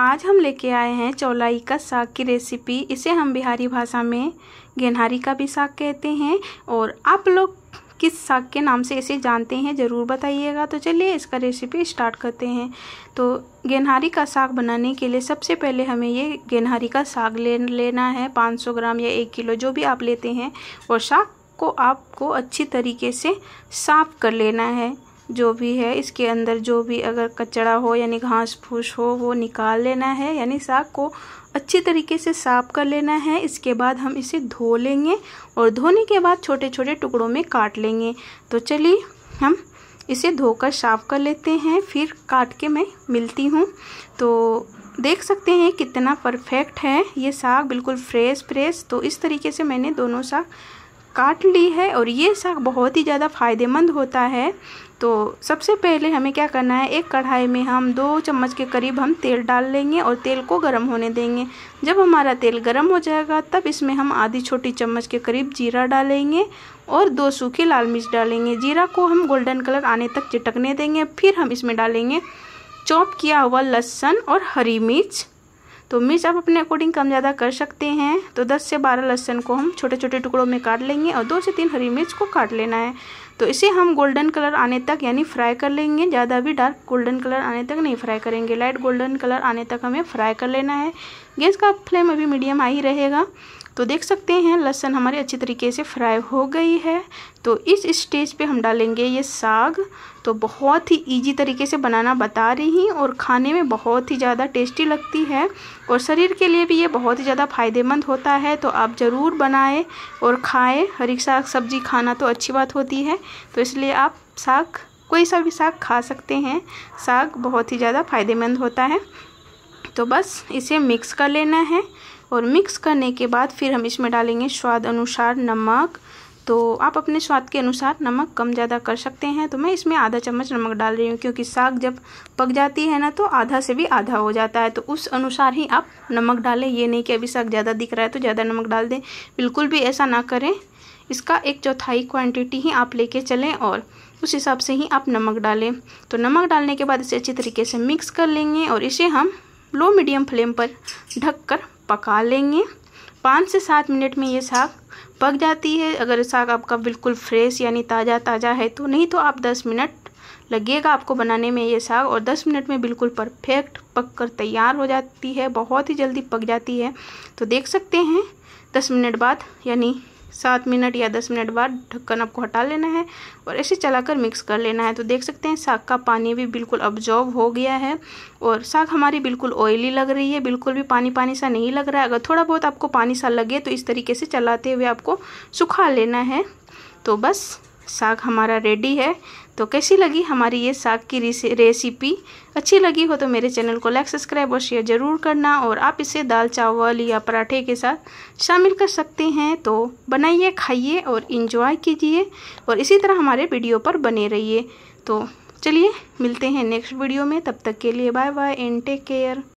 आज हम लेके आए हैं चौलाई का साग की रेसिपी इसे हम बिहारी भाषा में गेनहारी का भी साग कहते हैं और आप लोग किस साग के नाम से इसे जानते हैं ज़रूर बताइएगा तो चलिए इसका रेसिपी स्टार्ट करते हैं तो गेनहारी का साग बनाने के लिए सबसे पहले हमें ये गेनहारी का साग ले लेना है 500 ग्राम या एक किलो जो भी आप लेते हैं और साग को आपको अच्छी तरीके से साफ कर लेना है जो भी है इसके अंदर जो भी अगर कचड़ा हो यानी घास फूस हो वो निकाल लेना है यानी साग को अच्छी तरीके से साफ कर लेना है इसके बाद हम इसे धो लेंगे और धोने के बाद छोटे छोटे टुकड़ों में काट लेंगे तो चलिए हम इसे धोकर साफ कर लेते हैं फिर काट के मैं मिलती हूँ तो देख सकते हैं कितना परफेक्ट है ये साग बिल्कुल फ्रेश फ्रेश तो इस तरीके से मैंने दोनों साग काट ली है और ये साग बहुत ही ज़्यादा फ़ायदेमंद होता है तो सबसे पहले हमें क्या करना है एक कढ़ाई में हम दो चम्मच के करीब हम तेल डाल लेंगे और तेल को गर्म होने देंगे जब हमारा तेल गर्म हो जाएगा तब इसमें हम आधी छोटी चम्मच के करीब जीरा डालेंगे और दो सूखे लाल मिर्च डालेंगे जीरा को हम गोल्डन कलर आने तक चिटकने देंगे फिर हम इसमें डालेंगे चॉप किया हुआ लहसुन और हरी मिर्च तो मिर्च आप अपने अकॉर्डिंग कम ज़्यादा कर सकते हैं तो 10 से 12 लहसन को हम छोटे छोटे टुकड़ों में काट लेंगे और दो से तीन हरी मिर्च को काट लेना है तो इसे हम गोल्डन कलर आने तक यानी फ्राई कर लेंगे ज़्यादा भी डार्क गोल्डन कलर आने तक नहीं फ्राई करेंगे लाइट गोल्डन कलर आने तक हमें फ्राई कर लेना है गैस का फ्लेम अभी मीडियम आ ही रहेगा तो देख सकते हैं लहसन हमारे अच्छी तरीके से फ्राई हो गई है तो इस स्टेज पे हम डालेंगे ये साग तो बहुत ही इजी तरीके से बनाना बता रही हूँ और खाने में बहुत ही ज़्यादा टेस्टी लगती है और शरीर के लिए भी ये बहुत ही ज़्यादा फ़ायदेमंद होता है तो आप ज़रूर बनाएं और खाएं हरी साग सब्जी खाना तो अच्छी बात होती है तो इसलिए आप साग कोई सा भी साग खा सकते हैं साग बहुत ही ज़्यादा फ़ायदेमंद होता है तो बस इसे मिक्स कर लेना है और मिक्स करने के बाद फिर हम इसमें डालेंगे स्वाद अनुसार नमक तो आप अपने स्वाद के अनुसार नमक कम ज़्यादा कर सकते हैं तो मैं इसमें आधा चम्मच नमक डाल रही हूँ क्योंकि साग जब पक जाती है ना तो आधा से भी आधा हो जाता है तो उस अनुसार ही आप नमक डालें ये नहीं कि अभी साग ज़्यादा दिख रहा है तो ज़्यादा नमक डाल दें बिल्कुल भी ऐसा ना करें इसका एक चौथाई क्वान्टिटी ही आप लेके चलें और उस हिसाब से ही आप नमक डालें तो नमक डालने के बाद इसे अच्छी तरीके से मिक्स कर लेंगे और इसे हम लो मीडियम फ्लेम पर ढककर पका लेंगे पाँच से सात मिनट में ये साग पक जाती है अगर साग आपका बिल्कुल फ्रेश यानी ताज़ा ताज़ा है तो नहीं तो आप दस मिनट लगेगा आपको बनाने में ये साग और दस मिनट में बिल्कुल परफेक्ट पक कर तैयार हो जाती है बहुत ही जल्दी पक जाती है तो देख सकते हैं दस मिनट बाद यानी सात मिनट या दस मिनट बाद ढक्कन आपको हटा लेना है और ऐसे चलाकर मिक्स कर लेना है तो देख सकते हैं साग का पानी भी बिल्कुल ऑब्जॉर्व हो गया है और साग हमारी बिल्कुल ऑयली लग रही है बिल्कुल भी पानी पानी सा नहीं लग रहा है अगर थोड़ा बहुत आपको पानी सा लगे तो इस तरीके से चलाते हुए आपको सुखा लेना है तो बस साग हमारा रेडी है तो कैसी लगी हमारी ये साग की रेसिपी अच्छी लगी हो तो मेरे चैनल को लाइक सब्सक्राइब और शेयर ज़रूर करना और आप इसे दाल चावल या पराठे के साथ शामिल कर सकते हैं तो बनाइए खाइए और इन्जॉय कीजिए और इसी तरह हमारे वीडियो पर बने रहिए तो चलिए मिलते हैं नेक्स्ट वीडियो में तब तक के लिए bye bye and take care